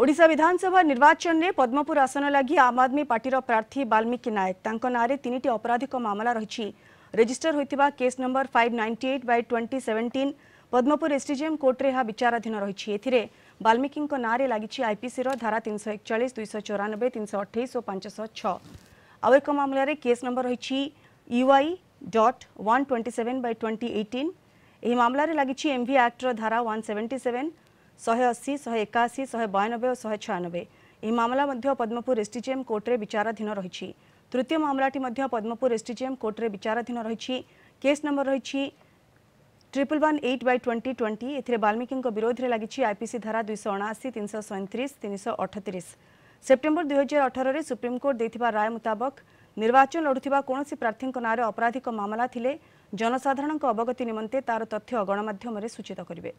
Voda विधानसभा निर्वाचन में पद्मपुर आसन लगी आम आदमी पार्टी प्रार्थी बाल्मीकि नायक तीन अपराधिक मामला रही रेजिस्टर होता case number five ninety eight by twenty seventeen Padampur SDJM कोर्टे यह विचाराधीन रही है एल्मीकि नाँ से लगी आईपीसी धारा तीन सौ एकचाई दुईश चौरानबे तीन सौ अठाई और पांच छः आउ एक मामलें केस नंबर रही UI dot one twenty seven by twenty eighteen मामलें लगी एम भी धारा वन सेवेन्टी सेवेन ଶହେ ଅଶୀ ଶହେ ଏକାଅଶୀ ଶହେ ବୟାନବେ ଓ ଶହେ ଛୟାନବେ ଏହି ମାମଲା ମଧ୍ୟ ପଦ୍ମପୁର ଏସ୍ଡିଜିଏମ୍ କୋର୍ଟରେ ବିଚାରାଧୀନ ରହିଛି ତୃତୀୟ ମାମଲାଟି ମଧ୍ୟ ପଦ୍ମପୁର ଏସ୍ଡିଜିଏମ୍ କୋର୍ଟରେ ବିଚାରାଧୀନ ରହିଛି କେସ୍ ନମ୍ବର ରହିଛି triple one eight by twenty twenty ଏଥିରେ ବାଲ୍ମିକୀଙ୍କ ବିରୋଧରେ ଲାଗିଛି ଆଇପିସି ଧାରା ଦୁଇଶହ ଅଣାଅଶୀ ତିନିଶହ ସଇଁତିରିଶ ତିନିଶହ ଅଠତିରିଶ ସେପ୍ଟେମ୍ବର ଦୁଇହଜାର ଅଠରରେ ସୁପ୍ରିମକୋର୍ଟ ଦେଇଥିବା ରାୟ ମୁତାବକ ନିର୍ବାଚନ ଲଢ଼ୁଥିବା କୌଣସି ପ୍ରାର୍ଥୀଙ୍କ ନାଁରେ ଅପରାଧିକ ମାମଲା ଥିଲେ ଜନସାଧାରଣଙ୍କ ଅବଗତି ନିମନ୍ତେ ତା'ର ତଥ୍ୟ ଗଣମାଧ୍ୟମରେ ସୂଚିତ କରିବେ